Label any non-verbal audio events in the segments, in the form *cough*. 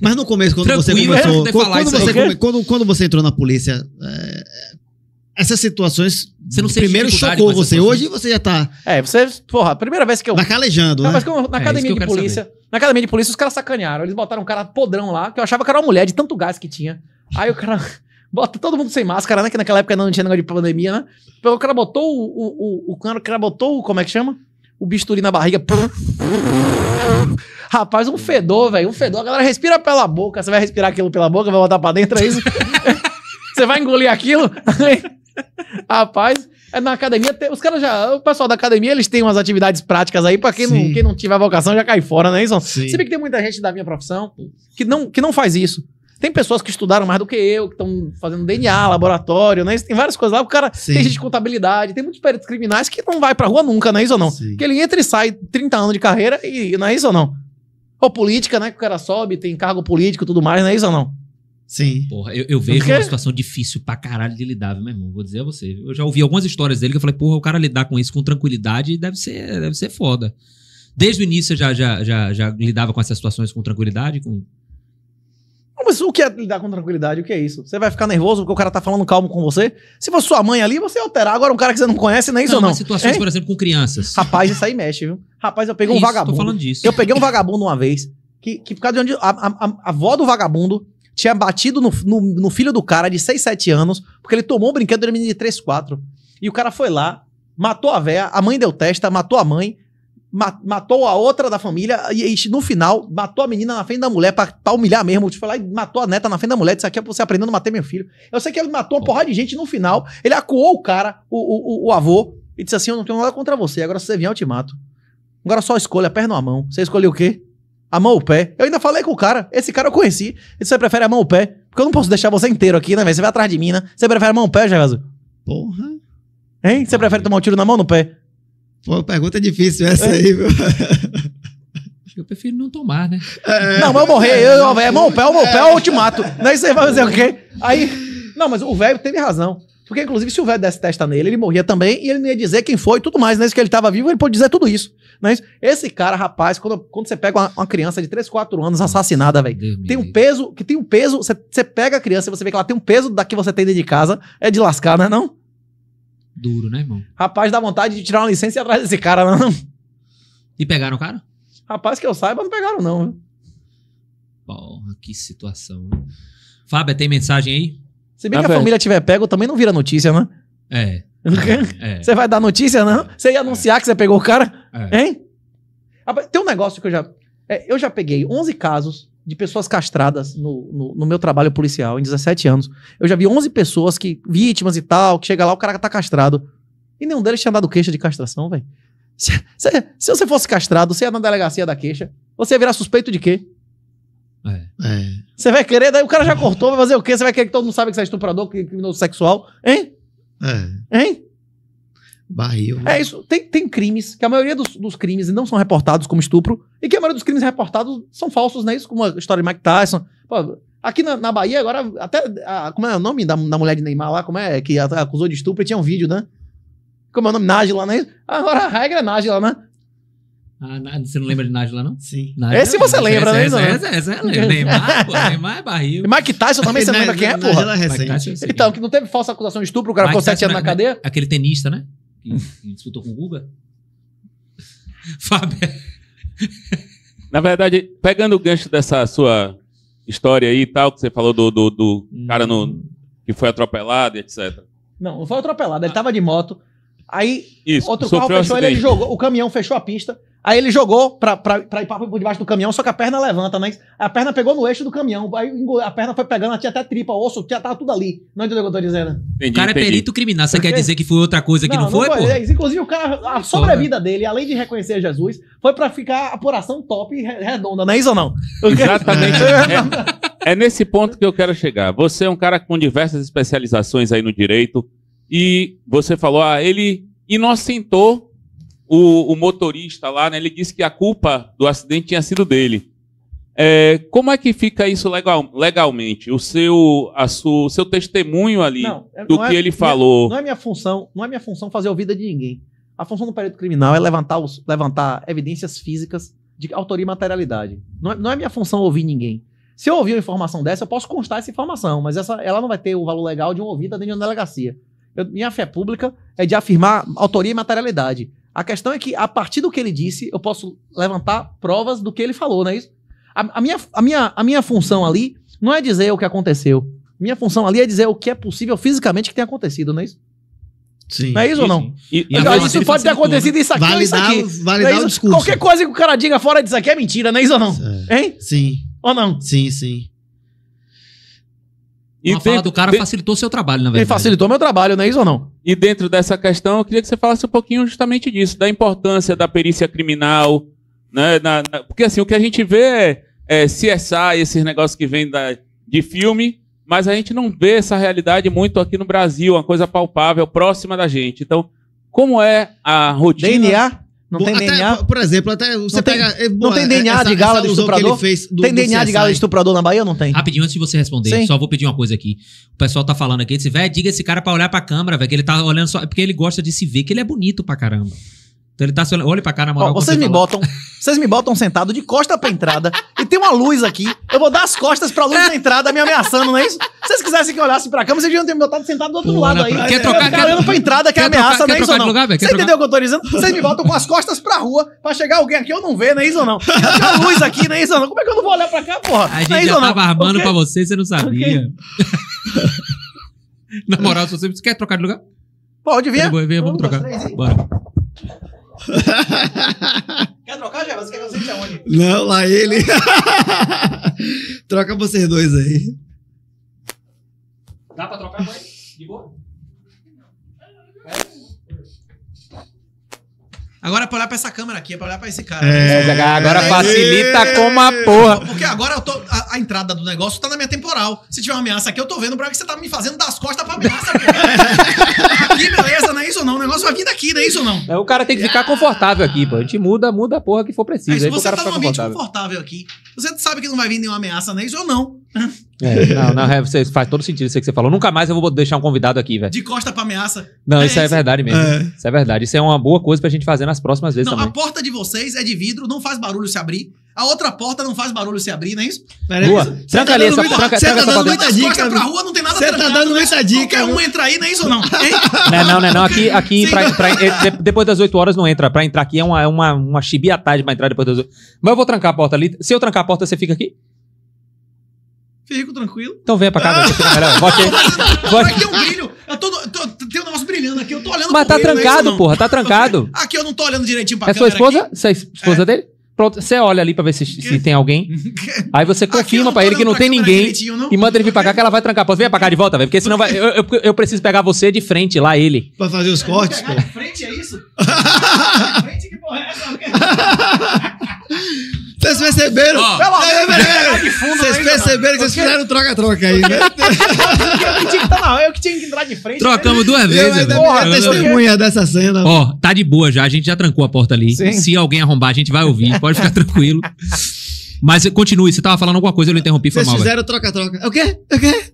Mas no começo, quando você começou. É, quando, quando, você quando, quando, você entrou na polícia, é, essas situações. Você não primeiro chocou você. Hoje você já tá. É, você. Porra, a primeira vez que eu. Tá calejando. Não, né? Mas na é, academia de polícia. Saber. Na academia de polícia, os caras sacanearam. Eles botaram um cara podrão lá, que eu achava que era uma mulher de tanto gás que tinha. Aí o cara. *laughs* Bota todo mundo sem máscara, né? Que naquela época não tinha negócio de pandemia, né? O cara botou o. O, o, o cara botou o. Como é que chama? o bisturi na barriga. Rapaz, um fedor, velho. Um fedor. A galera respira pela boca. Você vai respirar aquilo pela boca, vai botar pra dentro, é isso? *laughs* Você vai engolir aquilo? *laughs* Rapaz, é na academia. Tem, os caras já. O pessoal da academia, eles têm umas atividades práticas aí. Pra quem, não, quem não tiver vocação, já cai fora, né, isso você Se bem que tem muita gente da minha profissão que não, que não faz isso. Tem pessoas que estudaram mais do que eu, que estão fazendo DNA, laboratório, né? Tem várias coisas lá. O cara Sim. tem gente de contabilidade, tem muitos peritos criminais que não vai pra rua nunca, não é isso ou não? Sim. Porque ele entra e sai 30 anos de carreira e não é isso ou não? Ou política, né? Que o cara sobe, tem cargo político e tudo mais, não é isso ou não? Sim. Porra, eu, eu vejo uma situação difícil pra caralho de lidar, meu irmão. Vou dizer a você. Eu já ouvi algumas histórias dele que eu falei, porra, o cara lidar com isso com tranquilidade deve ser, deve ser foda. Desde o início você já, já, já, já lidava com essas situações com tranquilidade, com mas o que é lidar com tranquilidade? O que é isso? Você vai ficar nervoso porque o cara tá falando calmo com você? Se fosse sua mãe ali, você ia alterar. Agora um cara que você não conhece, nem é isso não. não. situações, hein? por exemplo, com crianças. Rapaz, isso aí mexe, viu? Rapaz, eu peguei é um isso, vagabundo. Tô falando disso. Eu peguei um vagabundo uma vez, que, que por causa de onde. A, a, a avó do vagabundo tinha batido no, no, no, filho do cara de 6, 7 anos, porque ele tomou um brinquedo de menino de 3, 4. E o cara foi lá, matou a véia, a mãe deu testa, matou a mãe, matou a outra da família e, e, no final matou a menina na frente da mulher pra, humilhar mesmo. Tipo, falar e matou a neta na frente da mulher. Isso aqui é pra você aprendendo a matar meu filho. Eu sei que ele matou uma porrada de gente no final. Ele acuou o cara, o, o, o avô, e disse assim: Eu não tenho nada contra você. Agora, se você vier, eu te mato. Agora só escolha, perna ou a mão. Você escolheu o quê? A mão ou o pé? Eu ainda falei com o cara. Esse cara eu conheci. Ele você prefere a mão ou o pé? Porque eu não posso deixar você inteiro aqui, né, velho? Você vai atrás de mim, né? Você prefere a mão ou o pé, Gervaso? Porra. Hein? Você prefere tomar um tiro na mão ou no pé? Pô, pergunta difícil essa aí, viu? Eu prefiro não tomar, né? É, não, mas eu morrer, eu, é. eu, é mão pé, mão pé, eu te mato. Daí você vai fazer o quê? Aí, não, mas o velho teve razão. Porque, inclusive, se o velho desse testa nele, ele morria também e ele não ia dizer quem foi e tudo mais, né? Se que ele estava vivo, ele pode dizer tudo isso. Né? Esse cara, rapaz, quando, quando você pega uma, uma criança de 3, 4 anos assassinada, velho, tem um peso, que tem um peso, você, pega a criança e você vê que ela tem um peso da que você tem dentro de casa, é de lascar, né, não é não? Duro, né, irmão? Rapaz, dá vontade de tirar uma licença e atrás desse cara, é não. E pegaram o cara? Rapaz, que eu saiba, não pegaram, não. Porra, que situação. Né? Fábio, tem mensagem aí? Se bem que a família tiver pego, também não vira notícia, né? É. *laughs* é. Você vai dar notícia, não? Você ia anunciar é. que você pegou o cara? É. Hein? Tem um negócio que eu já. É, eu já peguei 11 casos de pessoas castradas no, no, no, meu trabalho policial em 17 anos. Eu já vi 11 pessoas que vítimas e tal, que chega lá o cara tá castrado. E nenhum deles tinha dado queixa de castração, velho. *laughs* Se, se, se, você fosse castrado, você ia na delegacia da queixa, você ia virar suspeito de quê? É. É. Você vai querer, daí o cara já cortou, vai fazer o quê? Você vai querer que todo mundo saiba que você é estuprador, que é criminoso sexual? Hein? É. Hein? barril. Né? É isso. Tem, tem crimes, que a maioria dos, dos, crimes não são reportados como estupro, e que a maioria dos crimes reportados são falsos, né? Isso, como a história de Mike Tyson. Pô, aqui na, na, Bahia, agora, até. A, como é o nome da, da mulher de Neymar lá? Como é? Que acusou de estupro e tinha um vídeo, né? Como é o nome? Nájila, né? Agora a regra é Nájila, né? Ah, você não lembra de Nájila, não? Sim. Nájila, Esse você lembra, né? Essa, essa, essa, essa é Neymar, pô. *laughs* Neymar é barril. E Mike Tyson também, você *laughs* lembra quem é, é porra? Nájila recente. É então, que não teve falsa acusação de estupro, o cara ficou sete anos na é cadeia? Aquele tenista, né? que, que disputou com o Guga? *laughs* Fábio. Na verdade, pegando o gancho dessa sua história aí e tal, que você falou do, do, do hum. cara no, que foi atropelado, e etc. Não, não foi atropelado, ele estava de moto. Aí Isso, outro carro fechou um ele jogou, o caminhão fechou a pista. Aí ele jogou pra, pra, pra ir por debaixo do caminhão, só que a perna levanta, né? a perna pegou no eixo do caminhão. Aí a perna foi pegando, tinha até tripa, osso, tinha, tava tudo ali. Não entendeu o que eu tô dizendo? Entendi, o cara é entendi. é perito criminal, você quer dizer que foi outra coisa que não, não foi, pô? É, inclusive, o cara, a sobrevida dele, além de reconhecer Jesus, foi pra ficar apuração top e redonda, não é isso ou não? Exatamente. *laughs* é, é nesse ponto que eu quero chegar. Você é um cara com diversas especializações aí no direito, e você falou, ah, ele inocentou o, o, motorista lá, né, ele disse que a culpa do acidente tinha sido dele. É, como é que fica isso legal, legalmente? O seu, a seu testemunho ali não, é, do não que é, ele falou. Não é, não é minha função, não é minha função fazer ouvida de ninguém. A função do perito criminal é levantar, os, levantar evidências físicas de autoria e materialidade. Não é, não é minha função ouvir ninguém. Se eu ouvir uma informação dessa, eu posso constar essa informação, mas essa, ela não vai ter o valor legal de uma ouvida dentro de uma delegacia. Eu, minha fé pública é de afirmar autoria e materialidade. A questão é que, a partir do que ele disse, eu posso levantar provas do que ele falou, não é isso? A, a, minha, a, minha, a minha função ali não é dizer o que aconteceu. Minha função ali é dizer o que é possível fisicamente que tenha acontecido, não é isso? Sim, não é isso ou não? E, então, e isso pode ter né? acontecido isso aqui isso aqui. Validar, é o discurso. Qualquer coisa que o cara diga fora disso aqui é mentira, não é isso ou não? Hein? Sim. Ou não? Sim, sim. E Uma dentro, do cara de... facilitou seu trabalho, na verdade. Ele facilitou meu trabalho, não é isso ou não? E dentro dessa questão, eu queria que você falasse um pouquinho justamente disso, da importância da perícia criminal, né? Na, na... porque assim, o que a gente vê é, é CSI, esses negócios que vêm da, de filme, mas a gente não vê essa realidade muito aqui no Brasil, uma coisa palpável, próxima da gente. Então, como é a rotina... DNA? Não tem até, DNA. Por exemplo, até você não pega. Eh, tem, boa, não tem DNA essa, de gala de estuprador? Do, tem do DNA CSI. de gala de estuprador na Bahia ou não tem? Rapidinho, antes de você responder, Sim. só vou pedir uma coisa aqui. O pessoal tá falando aqui, disse, velho, diga esse cara pra olhar pra câmera, velho, que ele tá olhando só. É porque ele gosta de se ver, que ele é bonito pra caramba. Então ele tá se olhando. Olha pra cá, na moral. Ó, vocês você me falou. botam. *laughs* Vocês me botam sentado de costa pra entrada e tem uma luz aqui. Eu vou dar as costas pra luz da entrada me ameaçando, não é isso? Se vocês quisessem que eu olhasse pra cama, vocês deviam ter me botado sentado do outro Pô, lado aí. Quer trocar, quer... olhando pra entrada, que é ameaça, trocar, não é isso não? Lugar, Você entendeu o que eu tô dizendo? Vocês me botam com as costas pra rua pra chegar alguém aqui, eu não vê, não é isso ou não? Tem uma luz aqui, não é isso ou não? Como é que eu não vou olhar pra cá, porra? A gente não é isso já não? tava armando okay? pra você, você não sabia. Okay. *laughs* Na moral, se você quer trocar de lugar? Pode vir. vamos trocar. Bora. *laughs* quer trocar, Jé? Você quer que eu sente aonde? Não, lá ele. *laughs* Troca vocês dois aí. Dá pra trocar com ele? De boa? Agora é pra olhar pra essa câmera aqui, é pra olhar pra esse cara. É, né? agora é, facilita é, como a porra. Porque agora eu tô, a, a, entrada do negócio tá na minha temporal. Se tiver uma ameaça aqui, eu tô vendo pra que você tá me fazendo das costas pra ameaça. aqui, *laughs* beleza vindo aqui, não é isso ou não? É, o cara tem que ficar ah. confortável aqui, pô. A gente muda, muda a porra que for preciso. Mas aí você tá num ambiente confortável. aqui, você sabe que não vai vir nenhuma ameaça, não é isso ou não? É, não, não, é, você faz todo sentido isso que você falou. Nunca mais eu vou deixar um convidado aqui, velho. De costa pra ameaça. Não, é isso é verdade mesmo. É. Isso é verdade. Isso é uma boa coisa pra gente fazer nas próximas vezes não, também. A porta de vocês é de vidro, não faz barulho se abrir. A outra porta não faz barulho se abrir, não é isso? Boa. Tranca ali essa porta. Você tá dando muita dica. Pra você tá dando essa dica. Qualquer um entra aí, não é isso é não? Não, não, é não, não. Aqui, aqui pra, pra, é, depois das 8 horas não entra. Pra entrar aqui é uma, uma, uma chibiatagem pra entrar depois das 8. Mas eu vou trancar a porta ali. Se eu trancar a porta, você fica aqui? Fico tranquilo. Então venha pra cá, velho. Fica melhor. tem um brilho. Eu tô, no- tô- tem um negócio brilhando aqui, eu tô olhando Mas tá brilho, é trancado, porra. Tá trancado. Aqui eu não tô olhando direitinho pra É sua esposa? Aqui. Sua esposa dele? Pronto, você olha ali pra ver se, se tem alguém. Aí você *laughs* confirma pra ele que não tem ninguém. Não. E manda ele vir pra cá que ela vai trancar a vir Vem pra cá de volta, velho. Porque senão vai, eu, eu, eu, preciso pegar você de frente lá, ele. Pra fazer os cortes, pô. De frente é isso? *laughs* de frente que porra é essa? Vocês perceberam? Oh. Pelo fundo. Vocês né, perceberam que vocês fizeram troca-troca aí, né? *laughs* eu, que tá na, eu que tinha que entrar de frente. Né? Trocamos né? duas vezes. Porra, testemunha dessa cena. Ó, tá de boa já. A gente já trancou a porta ali. Sim. Se alguém arrombar, a gente vai ouvir. Pode ficar *laughs* tranquilo. Mas continue, você tava falando alguma coisa, eu interrompi, foi Vocês mal. Vocês fizeram troca-troca. O quê? O quê?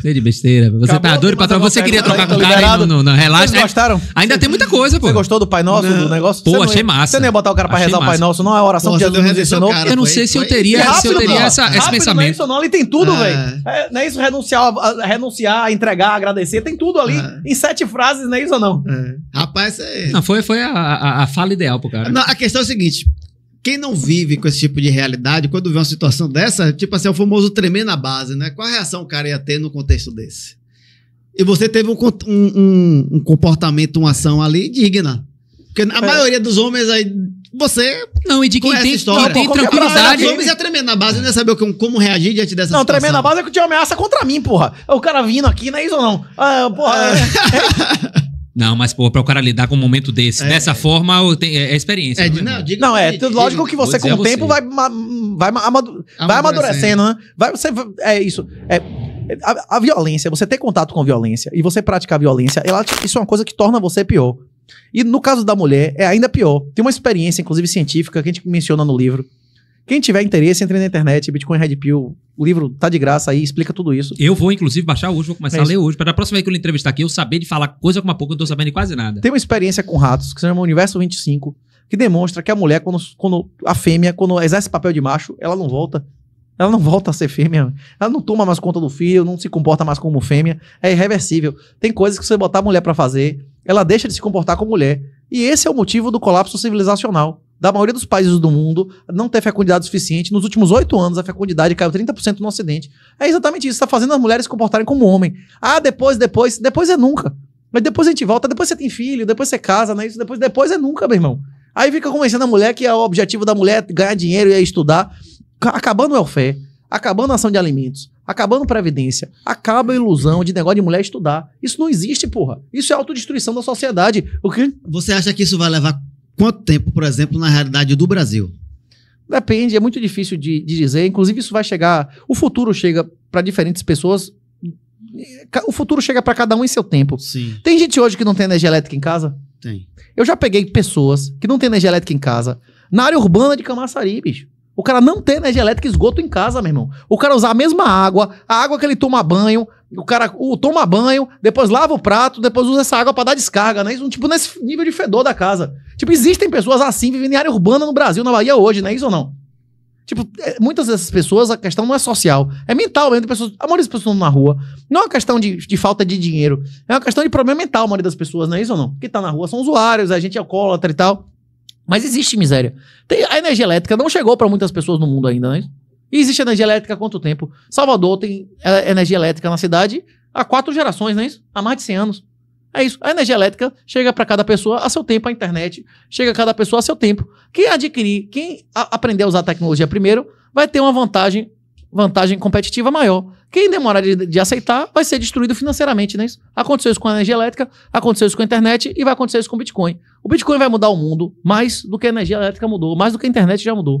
Sei de besteira. Você Acabou, tá doido pra trocar. Você queria trocar tá com o cara não, no, relaxa. Vocês né? gostaram? Ainda tem muita coisa, pô. Você gostou do Pai Nosso, do negócio? Pô, achei ia, massa. Você nem ia botar o cara pra achei rezar massa. o Pai Nosso, é não é a oração pô, que Jesus nos ensinou? Cara, eu não foi, sei se eu teria, rápido, se eu teria essa, é rápido, esse né? pensamento. Isso, não, ali tem tudo, ah. velho. É, não é isso renunciar, renunciar, entregar, agradecer, tem tudo ali. Ah. Em sete frases, não é isso ou não? É. Rapaz, é... Não, foi, foi a, a, a fala ideal pro cara. Não, a questão é a seguinte: quem não vive com esse tipo de realidade, quando vê uma situação dessa, tipo assim, é o famoso tremer na base, né? Qual a reação o cara ia ter no contexto desse? E você teve um, um, um comportamento, uma ação ali digna. Porque a é. maioria dos homens aí você não e de quem tem, história. tem tranquilidade. Os homens iam tremer na base, não né? ia saber como reagir diante dessa não, situação. Não, tremer na base é que tinha ameaça contra mim, porra. É o cara vindo aqui, não é isso ou não? Ah, porra. É. é, é. *laughs* Não, mas, pô, para o cara lidar com um momento desse, é, dessa forma, tem, é, é, experiência. É, não, diga, não, é, lógico que você, com o tempo, vai, vai, amadurecendo. vai amadurecendo, né? Vai, você, é isso. É, a, a, violência, você ter contato com a violência e você praticar violência, ela, isso é uma coisa que torna você pior. E no caso da mulher, é ainda pior. Tem uma experiência, inclusive científica, que a gente menciona no livro, quem tiver interesse, entre na internet, Bitcoin Red Pill, o livro tá de graça aí, explica tudo isso. Eu vou, inclusive, baixar hoje, vou começar é a ler hoje, para a próxima vez que eu entrevistar aqui, eu saber de falar coisa como a pouco, eu não tô sabendo de quase nada. Tem uma experiência com ratos, que se chama Universo 25, que demonstra que a mulher, quando, quando a fêmea, quando exerce papel de macho, ela não volta. Ela não volta a ser fêmea. Ela não toma mais conta do filho, não se comporta mais como fêmea. É irreversível. Tem coisas que você botar a mulher para fazer, ela deixa de se comportar como mulher. E esse é o motivo do colapso civilizacional da maioria dos países do mundo não ter fecundidade suficiente. Nos últimos oito anos, a fecundidade caiu 30% no Ocidente. É exatamente isso. Está fazendo as mulheres se comportarem como homem. Ah, depois, depois, depois é nunca. Mas depois a gente volta, depois você tem filho, depois você casa, né? Isso depois, depois é nunca, meu irmão. Aí fica convencendo a mulher que é o objetivo da mulher ganhar dinheiro e é estudar, acabando o welfare, acabando a ação de alimentos, acabando a previdência, acaba a ilusão de negócio de mulher estudar. Isso não existe, porra. Isso é autodestruição da sociedade. O que Você acha que isso vai levar Quanto tempo, por exemplo, na realidade do Brasil? Depende, é muito difícil de, de dizer. Inclusive, isso vai chegar. O futuro chega para diferentes pessoas. O futuro chega para cada um em seu tempo. Sim. Tem gente hoje que não tem energia elétrica em casa? Tem. Eu já peguei pessoas que não têm energia elétrica em casa na área urbana de Camaçari, bicho. O cara não tem energia elétrica e esgoto em casa, meu irmão. O cara usar a mesma água, a água que ele toma banho, o cara o, toma banho, depois lava o prato, depois usa essa água para dar descarga, né? Isso, tipo, nesse nível de fedor da casa. Tipo, existem pessoas assim vivendo em área urbana no Brasil, na Bahia hoje, não é isso ou não? Tipo, é, muitas dessas pessoas, a questão não é social. É mental mesmo. Pessoas, a maioria das pessoas na rua. Não é uma questão de, de falta de dinheiro. É uma questão de problema mental, a maioria das pessoas, não é isso ou não? Que tá na rua são usuários, a gente é alcoólatra e tal. Mas existe miséria. Tem, a energia elétrica não chegou para muitas pessoas no mundo ainda, não é isso? E existe energia elétrica há quanto tempo? Salvador tem é, energia elétrica na cidade há quatro gerações, não é isso? Há mais de 100 anos. É isso. A energia elétrica chega para cada pessoa a seu tempo, a internet chega a cada pessoa a seu tempo. Quem adquirir, quem a aprender a usar a tecnologia primeiro, vai ter uma vantagem, vantagem competitiva maior. Quem demorar de, de aceitar vai ser destruído financeiramente, não é isso? Aconteceu isso com a energia elétrica, aconteceu isso com a internet e vai acontecer isso com o Bitcoin. O Bitcoin vai mudar o mundo mais do que a energia elétrica mudou, mais do que a internet já mudou.